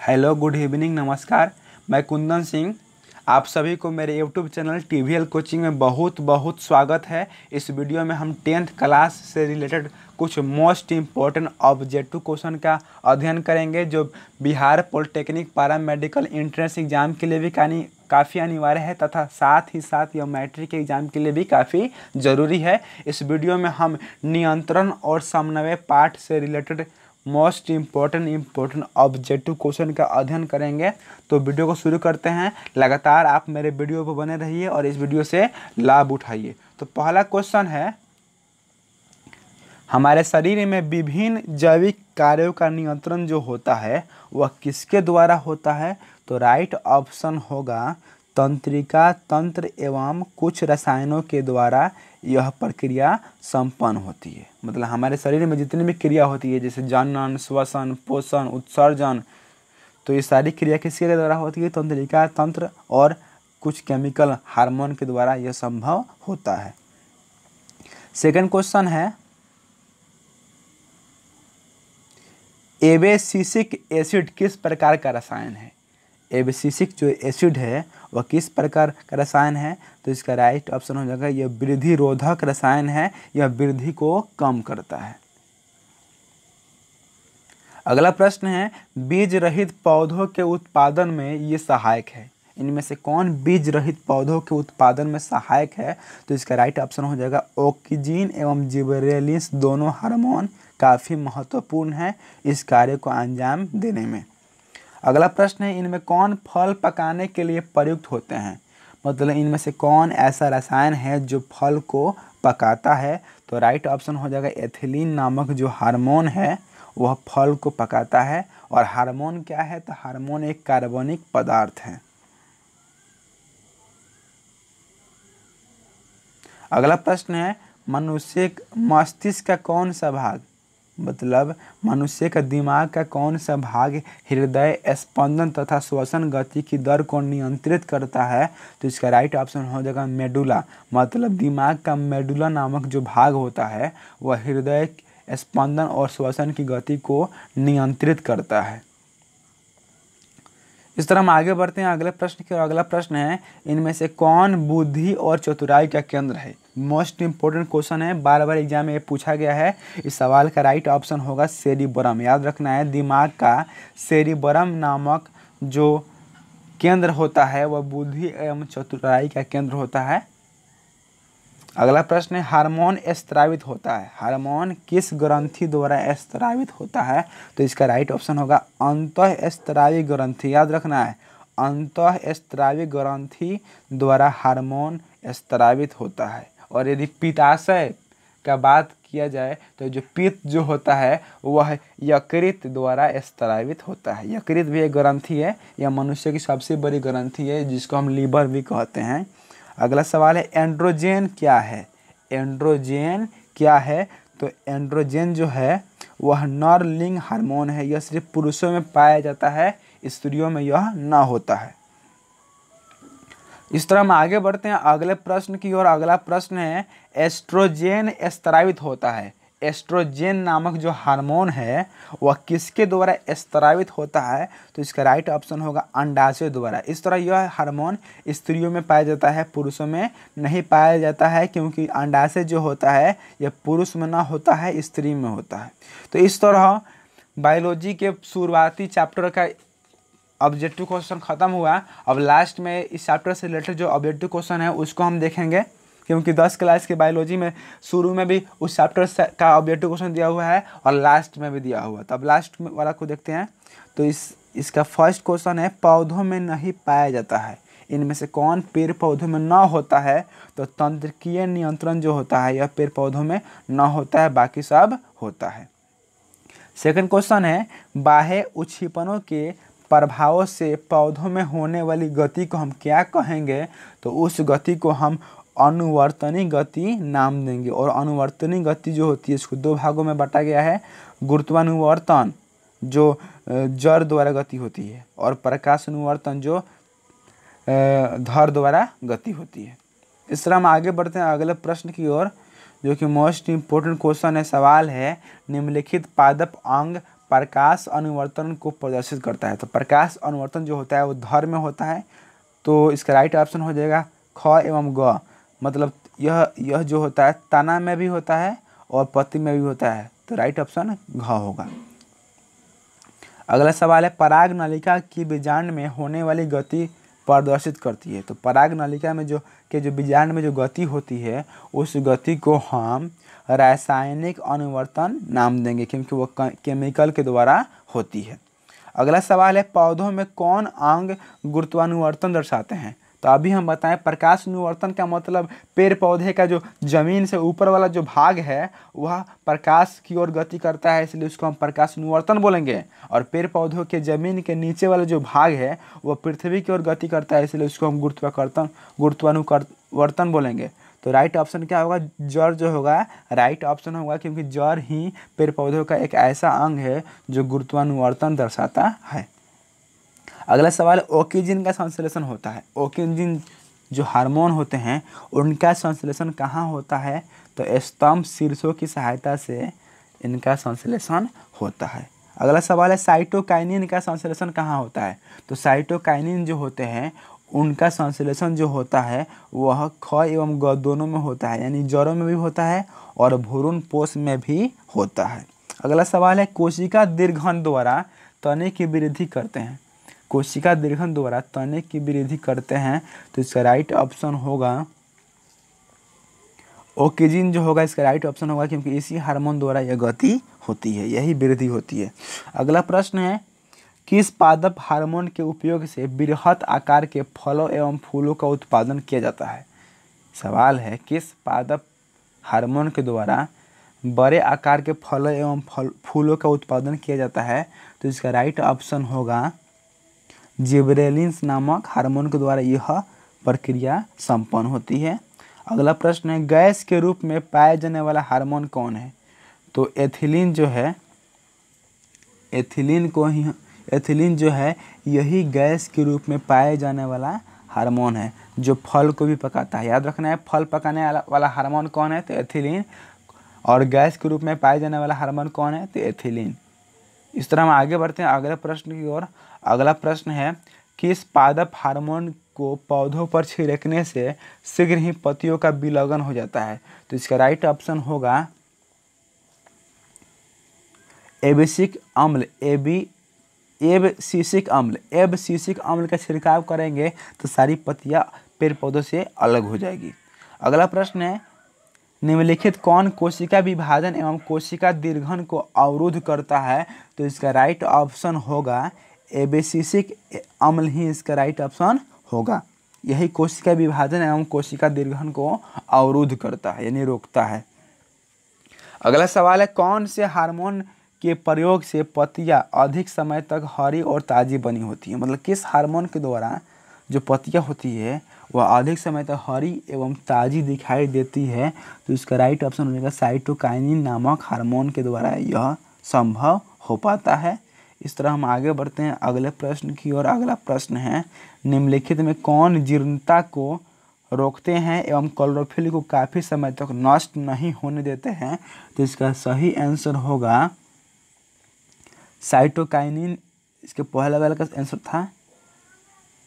hello good evening नमस्कार मैं कुंदन सिंह आप सभी को मेरे YouTube channel T V L coaching में बहुत बहुत स्वागत है इस वीडियो में हम टेंथ क्लास से रिलेटेड कुछ मोस्ट इम्पॉर्टेंट ऑब्जेक्टिव क्वेश्चन का अध्ययन करेंगे जो Bihar polytechnic paramedical entrance exam के लिए भी कानी काफ़ी अनिवार्य है तथा साथ ही साथ यह मैट्रिक एग्जाम के लिए भी काफ़ी ज़रूरी है इस वीडियो में हम नियंत्रण और समन्वय पाठ से related most important important objective question का अध्ययन करेंगे तो वीडियो को शुरू करते हैं लगातार आप मेरे वीडियो पर बने रहिए और इस वीडियो से लाभ उठाइए तो पहला क्वेश्चन है हमारे शरीर में विभिन्न जैविक कार्यों का नियंत्रण जो होता है वह किसके द्वारा होता है तो राइट ऑप्शन होगा तंत्रिका तंत्र एवं कुछ रसायनों के द्वारा यह प्रक्रिया संपन्न होती है मतलब हमारे शरीर में जितनी भी क्रिया होती है जैसे जनन श्वसन पोषण उत्सर्जन तो ये सारी क्रिया किसके द्वारा होती है तंत्रिका तंत्र और कुछ केमिकल हार्मोन के द्वारा यह संभव होता है सेकंड क्वेश्चन है एवेसिसिक एसिड किस प्रकार का रसायन है एबसिसिक जो एसिड है वह किस प्रकार का रसायन है तो इसका राइट ऑप्शन हो जाएगा यह वृद्धि रोधक रसायन है यह वृद्धि को कम करता है अगला प्रश्न है बीज रहित पौधों के उत्पादन में ये सहायक है इनमें से कौन बीज रहित पौधों के उत्पादन में सहायक है तो इसका राइट ऑप्शन हो जाएगा ऑक्सीजन एवं जिबरेलिस दोनों हार्मोन काफ़ी महत्वपूर्ण है इस कार्य को अंजाम देने में अगला प्रश्न है इनमें कौन फल पकाने के लिए प्रयुक्त होते हैं मतलब इनमें से कौन ऐसा रसायन है जो फल को पकाता है तो राइट ऑप्शन हो जाएगा एथिलीन नामक जो हार्मोन है वह फल को पकाता है और हार्मोन क्या है तो हार्मोन एक कार्बनिक पदार्थ है अगला प्रश्न है मनुष्य मस्तिष्क का कौन सा भाग मतलब मनुष्य के दिमाग का कौन सा भाग हृदय स्पंदन तथा श्वसन गति की दर को नियंत्रित करता है तो इसका राइट ऑप्शन हो जाएगा मेडुला मतलब दिमाग का मेडुला नामक जो भाग होता है वह हृदय स्पंदन और श्वसन की गति को नियंत्रित करता है इस तरह हम आगे बढ़ते हैं अगले प्रश्न के अगला प्रश्न है इनमें से कौन बुद्धि और चतुराई का केंद्र है मोस्ट इम्पोर्टेंट क्वेश्चन है बार बार एग्जाम में ये पूछा गया है इस सवाल का राइट ऑप्शन होगा सेरिबरम याद रखना है दिमाग का सेरिबरम नामक जो केंद्र होता है वह बुद्धि एवं चतुराई का केंद्र होता है अगला प्रश्न है हार्मोन स्त्रावित होता है हार्मोन किस ग्रंथि द्वारा स्त्रावित होता है तो इसका राइट ऑप्शन होगा अंत स्त्रावी ग्रंथि याद रखना है अंत स्त्रावी ग्रंथि द्वारा हार्मोन स्त्रावित होता है और यदि पिताशय का बात किया जाए तो जो पित्त जो होता है वह यकृत द्वारा स्त्रावित होता है यकृत भी एक ग्रंथि है यह मनुष्य की सबसे बड़ी ग्रंथि है जिसको हम लीवर भी कहते हैं अगला सवाल है एंड्रोजेन क्या है एंड्रोजेन क्या है तो एंड्रोजेन जो है वह नॉर्लिंग हार्मोन है यह सिर्फ पुरुषों में पाया जाता है स्त्रियों में यह ना होता है इस तरह हम आगे बढ़ते हैं अगले प्रश्न की ओर अगला प्रश्न है एस्ट्रोजेन स्त्रावित होता है एस्ट्रोजेन नामक जो हार्मोन है वह किसके द्वारा स्त्रावित होता है तो इसका राइट ऑप्शन होगा अंडाशय द्वारा इस तरह यह हार्मोन स्त्रियों में पाया जाता है पुरुषों में नहीं पाया जाता है क्योंकि अंडाशय जो होता है यह पुरुष में ना होता है स्त्री में होता है तो इस तरह बायोलॉजी के शुरुआती चैप्टर का ऑब्जेक्टिव क्वेश्चन खत्म हुआ अब लास्ट में इस चैप्टर से रिलेटेड जो ऑब्जेक्टिव क्वेश्चन है उसको हम देखेंगे क्योंकि दस क्लास के बायोलॉजी में शुरू में भी उस चैप्टर का ऑब्जेक्टिव क्वेश्चन दिया हुआ है और लास्ट में भी दिया हुआ तो अब लास्ट वाला को देखते हैं तो इस इसका फर्स्ट क्वेश्चन है पौधों में नहीं पाया जाता है इनमें से कौन पेड़ पौधों में ना होता है तो तंत्रिकीय नियंत्रण जो होता है यह पेड़ पौधों में ना होता है बाकी सब होता है सेकंड क्वेश्चन है बाह्य उच्छीपनों के प्रभावों से पौधों में होने वाली गति को हम क्या कहेंगे तो उस गति को हम अनुवर्तनी गति नाम देंगे और अनुवर्तनी गति जो होती है इसको दो भागों में बांटा गया है गुरुत्वानुवर्तन जो जड़ द्वारा गति होती है और प्रकाश अनुवर्तन जो धर द्वारा गति होती है इस तरह हम आगे बढ़ते हैं अगले प्रश्न की ओर जो कि मोस्ट इम्पोर्टेंट क्वेश्चन है सवाल है निम्नलिखित पादप अंग प्रकाश अनुवर्तन को प्रदर्शित करता है तो प्रकाश अनुवर्तन जो होता है वो धर में होता है तो इसका राइट ऑप्शन हो जाएगा ख एवं ग मतलब यह यह जो होता है ताना में भी होता है और पति में भी होता है तो राइट ऑप्शन घ होगा अगला सवाल है पराग नलिका की बीजांड में होने वाली गति प्रदर्शित करती है तो पराग नलिका में जो के जो बीजांड में जो गति होती है उस गति को हम रासायनिक अनुवर्तन नाम देंगे क्योंकि वो केमिकल के द्वारा होती है अगला सवाल है पौधों में कौन अंग गुरुत्वानुवर्तन दर्शाते हैं तो अभी हम बताएं प्रकाश अनुवर्तन का मतलब पेड़ पौधे का जो ज़मीन से ऊपर वाला जो भाग है वह प्रकाश की ओर गति करता है इसलिए उसको हम प्रकाश अनुवर्तन बोलेंगे और पेड़ पौधों के ज़मीन के नीचे वाला जो भाग है वह पृथ्वी की ओर गति करता है इसलिए उसको हम गुरुत्वाकर्तन गुरुत्वानुवर्तन बोलेंगे तो राइट ऑप्शन क्या होगा जड़ जो होगा राइट ऑप्शन होगा क्योंकि जड़ ही पेड़ पौधों का एक ऐसा अंग है जो गुरुत्वानुवर्तन दर्शाता है अगला सवाल ओकेजिन का संश्लेषण होता है ओकेजिन जो हार्मोन होते हैं उनका संश्लेषण कहाँ होता है तो स्तंभ शीर्षों की सहायता से इनका संश्लेषण होता है अगला सवाल है साइटोकाइनिन का संश्लेषण कहाँ होता है तो साइटोकाइनिन जो होते हैं उनका संश्लेषण जो होता है वह ख एवं ग दोनों में होता है यानी जड़ों में भी होता है और भूरुण पोष में भी होता है अगला सवाल है कोशिका दीर्घन द्वारा तने की वृद्धि करते हैं कोशिका दीर्घन द्वारा तने की वृद्धि करते हैं तो इसका राइट ऑप्शन होगा ओकेजिन जो होगा इसका राइट ऑप्शन होगा क्योंकि इसी हार्मोन द्वारा यह गति होती है यही वृद्धि होती है अगला प्रश्न है किस पादप हार्मोन के उपयोग से बृहत आकार के फलों एवं फूलों का उत्पादन किया जाता है सवाल है किस पादप हार्मोन के द्वारा बड़े आकार के फलों एवं फल फूलों का उत्पादन किया जाता है तो इसका राइट ऑप्शन होगा जिब्रेलिन्स नामक हार्मोन के द्वारा यह प्रक्रिया संपन्न होती है अगला प्रश्न है गैस के रूप में पाए जाने वाला हार्मोन कौन है तो एथिलीन जो है एथिलीन को ही एथिलीन जो है यही गैस के रूप में पाए जाने वाला हार्मोन है जो फल को भी पकाता है याद रखना है फल पकाने वाला हार्मोन कौन है तो एथिलीन और गैस के रूप में पाए जाने वाला हार्मोन कौन है तो एथिलीन इस तरह हम आगे बढ़ते हैं अगले प्रश्न की ओर अगला प्रश्न है कि इस पादप हार्मोन को पौधों पर छिड़कने से शीघ्र ही पतियों का विलगन हो जाता है तो इसका राइट ऑप्शन होगा एबिसिक अम्ल एबी एब शीशिक अम्ल एब शीशिक अम्ल का छिड़काव करेंगे तो सारी पतियाँ पेड़ पौधों से अलग हो जाएगी अगला प्रश्न है निम्नलिखित कौन कोशिका विभाजन एवं कोशिका दीर्घन को अवरुद्ध करता है तो इसका राइट ऑप्शन होगा एबेसिसिक अम्ल ही इसका राइट ऑप्शन होगा यही कोशिका विभाजन एवं कोशिका दीर्घन को अवरुद्ध करता है यानी रोकता है अगला सवाल है कौन से हार्मोन के प्रयोग से पतिया अधिक समय तक हरी और ताज़ी बनी होती है मतलब किस हार्मोन के द्वारा जो पतिया होती है वह अधिक समय तक हरी एवं ताज़ी दिखाई देती है तो इसका राइट ऑप्शन होने का साइटोकाइनिन नामक हार्मोन के द्वारा यह संभव हो पाता है इस तरह हम आगे बढ़ते हैं अगले प्रश्न की ओर अगला प्रश्न है निम्नलिखित में कौन जीर्णता को रोकते हैं एवं क्लोरोफिल को काफ़ी समय तक नष्ट नहीं होने देते हैं तो इसका सही आंसर होगा साइटोकाइनिन इसके पहला वाला का आंसर था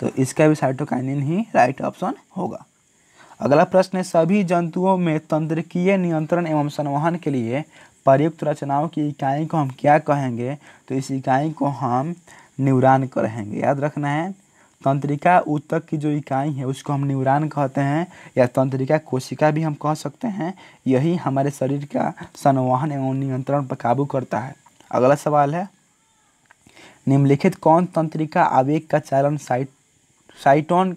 तो इसका भी साइटोकाइनिन ही राइट ऑप्शन होगा अगला प्रश्न है सभी जंतुओं में तंत्रिकीय नियंत्रण एवं संवहन के लिए प्रयुक्त रचनाओं की इकाई को हम क्या कहेंगे तो इस इकाई को हम निवरान कहेंगे याद रखना है तंत्रिका उत्तक की जो इकाई है उसको हम निवरान कहते हैं या तंत्रिका कोशिका भी हम कह सकते हैं यही हमारे शरीर का संवहन एवं नियंत्रण पर काबू करता है अगला सवाल है निम्नलिखित कौन तंत्रिका आवेग का चालन साइट साइटोन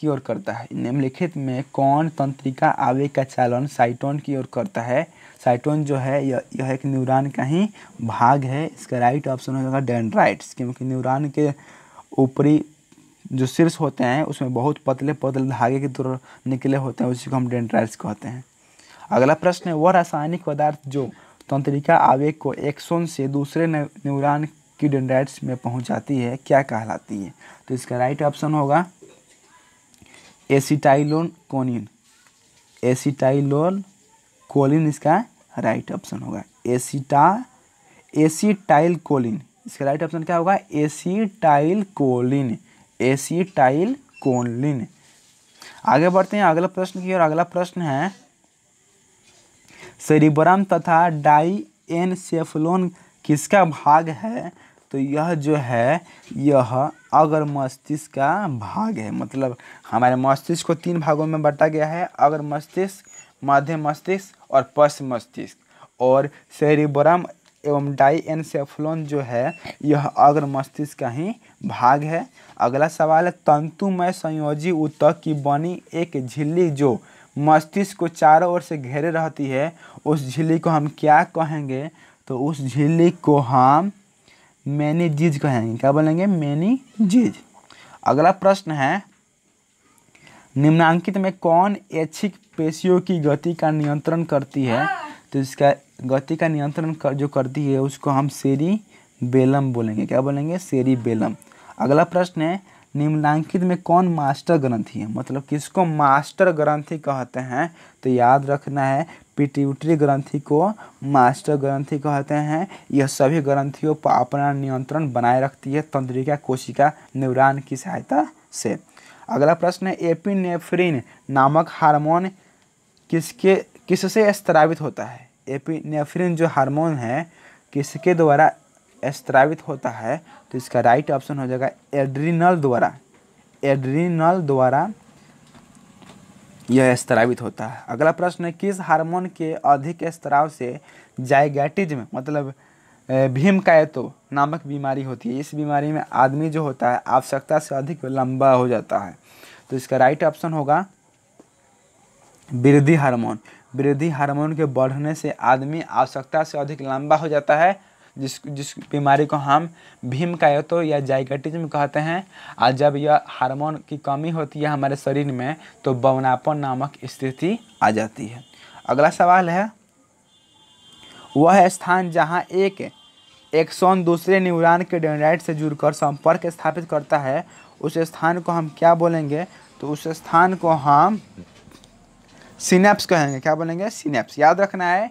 की ओर करता है निम्नलिखित में कौन तंत्रिका आवेग का चालन साइटोन की ओर करता है साइटोन जो है यह यह एक न्यूरॉन का ही भाग है इसका राइट ऑप्शन होगा डेंड्राइट्स क्योंकि न्यूरॉन के ऊपरी जो शीर्ष होते हैं उसमें बहुत पतले पतले धागे की तरह निकले होते हैं उसी को हम डेंड्राइट्स कहते हैं अगला प्रश्न है वह रासायनिक पदार्थ जो तंत्रिका आवेग को एक सोन से दूसरे न्यूरॉन की डेंड्राइट्स में पहुँचाती है क्या कहलाती है तो इसका राइट ऑप्शन होगा एसिटाइलोन कोनिन एसिटाइलोन कोलिन इसका राइट ऑप्शन होगा एसीटा एसीटाइल कोलिन इसका राइट ऑप्शन क्या होगा एसीटाइल कोलिन एसीटाइल कोलिन आगे बढ़ते हैं अगला प्रश्न की और अगला प्रश्न है सेरिबरम तथा डाई एनसेफलोन किसका भाग है तो यह जो है यह अगर मस्तिष्क का भाग है मतलब हमारे मस्तिष्क को तीन भागों में बांटा गया है अगर मस्तिष्क मध्य मस्तिष्क और पश्च मस्तिष्क और सेरिबोरम एवं डाई एनसेफ्लोन जो है यह अग्र मस्तिष्क का ही भाग है अगला सवाल है तंतुमय संयोजी उत्तक की बनी एक झिल्ली जो मस्तिष्क को चारों ओर से घेरे रहती है उस झिल्ली को हम क्या कहेंगे तो उस झिल्ली को हम मैनी जीज कहेंगे क्या बोलेंगे मैनी जीज अगला प्रश्न है निम्नांकित में कौन ऐच्छिक पेशियों की गति का नियंत्रण करती है तो इसका गति का नियंत्रण कर जो करती है उसको हम सेरी बेलम बोलेंगे क्या बोलेंगे सेरी बेलम अगला प्रश्न है निम्नांकित में कौन मास्टर ग्रंथी है मतलब किसको मास्टर ग्रंथी कहते हैं तो याद रखना है पिट्यूटरी ग्रंथी को मास्टर ग्रंथी कहते हैं यह सभी ग्रंथियों पर अपना नियंत्रण बनाए रखती है तंत्रिका कोशिका न्यूरॉन की सहायता से अगला प्रश्न है एपिनेफ्रिन नामक हार्मोन किसके किससे स्त्रावित होता है एपिनेफ्रिन जो हार्मोन है किसके द्वारा स्त्रावित होता है तो इसका राइट ऑप्शन हो जाएगा एड्रीनल द्वारा एड्रीनल द्वारा यह स्त्रावित होता है अगला प्रश्न है किस हार्मोन के अधिक स्त्राव से जायगैटिज्म मतलब भीम कायतो नामक बीमारी होती है इस बीमारी में आदमी जो होता है आवश्यकता से अधिक लंबा हो जाता है तो इसका राइट ऑप्शन होगा वृद्धि हार्मोन वृद्धि हार्मोन के बढ़ने से आदमी आवश्यकता से अधिक लंबा हो जाता है जिस जिस बीमारी को हम भीम कायतो या जाइगटिज्म कहते हैं और जब यह हार्मोन की कमी होती है हमारे शरीर में तो बवनापन नामक स्थिति आ जाती है अगला सवाल है वह स्थान जहाँ एक एक्सोन दूसरे न्यूरॉन के डेंड्राइट से जुड़कर संपर्क स्थापित करता है उस स्थान को हम क्या बोलेंगे तो उस स्थान को हम सिनेप्स कहेंगे क्या बोलेंगे सिनेप्स याद रखना है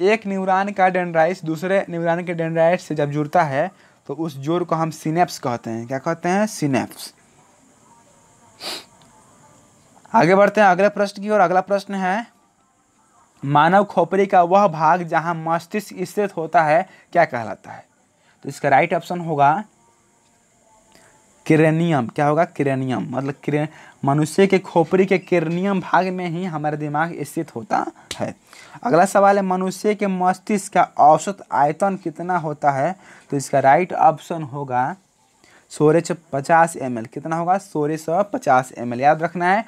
एक न्यूरॉन का डेंड्राइस दूसरे न्यूरॉन के डेंड्राइस से जब जुड़ता है तो उस जोड़ को हम सिनेप्स कहते हैं क्या कहते हैं सिनेप्स आगे बढ़ते हैं अगले प्रश्न की ओर अगला प्रश्न है मानव खोपड़ी का वह भाग जहां मस्तिष्क स्थित होता है क्या कहलाता है तो इसका राइट ऑप्शन होगा क्रेनियम क्या होगा क्रेनियम मतलब क्रे मनुष्य के खोपड़ी के क्रेनियम भाग में ही हमारा दिमाग स्थित होता है अगला सवाल है मनुष्य के मस्तिष्क का औसत आयतन कितना होता है तो इसका राइट ऑप्शन होगा सोलह सौ पचास एम कितना होगा सोलह सौ पचास एम याद रखना है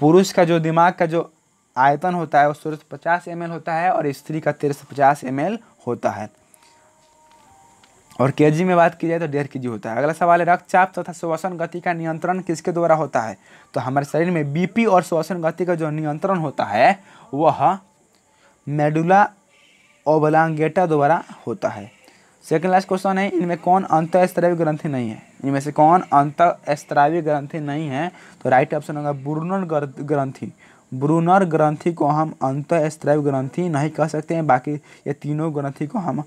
पुरुष का जो दिमाग का जो आयतन होता है वो सोलह सौ पचास एम होता है और स्त्री का तेरह सौ पचास एम होता है और के में बात की जाए तो डेढ़ के होता है अगला सवाल है रक्तचाप तथा तो श्वसन गति का नियंत्रण किसके द्वारा होता है तो हमारे शरीर में बीपी और श्वसन गति का जो नियंत्रण होता है वह मेडुला ओबलांगेटा द्वारा होता है सेकेंड लास्ट क्वेश्चन है इनमें कौन अंत ग्रंथि नहीं है इनमें से कौन अंत स्त्रावी ग्रंथि नहीं है तो राइट ऑप्शन होगा ब्रूनर ग्रंथि ब्रूनर ग्रंथि को हम अंत ग्रंथि नहीं कह सकते हैं बाकी ये तीनों ग्रंथि को हम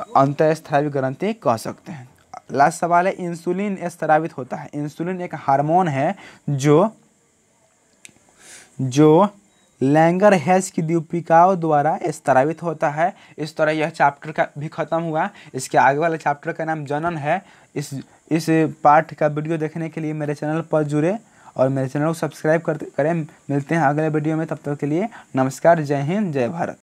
अंतस्थ्रावी ग्रंथि कह सकते हैं लास्ट सवाल है इंसुलिन स्त्रावित होता है इंसुलिन एक हार्मोन है जो जो लैंगर हैज की दीपिकाओं द्वारा स्त्रावित होता है इस तरह यह चैप्टर का भी खत्म हुआ इसके आगे वाले चैप्टर का नाम जनन है इस इस पार्ट का वीडियो देखने के लिए मेरे चैनल पर जुड़े और मेरे चैनल को सब्सक्राइब करें मिलते हैं अगले वीडियो में तब तक के लिए नमस्कार जय हिंद जय भारत